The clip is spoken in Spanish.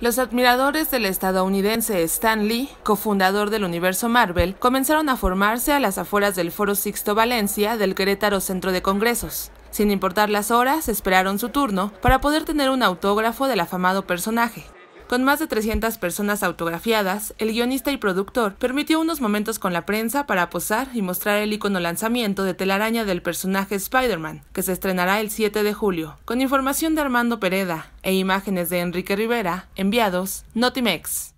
Los admiradores del estadounidense Stan Lee, cofundador del universo Marvel, comenzaron a formarse a las afueras del Foro Sixto Valencia del Querétaro Centro de Congresos. Sin importar las horas, esperaron su turno para poder tener un autógrafo del afamado personaje. Con más de 300 personas autografiadas, el guionista y productor permitió unos momentos con la prensa para posar y mostrar el icono lanzamiento de telaraña del personaje Spider-Man, que se estrenará el 7 de julio. Con información de Armando Pereda e imágenes de Enrique Rivera, enviados Notimex.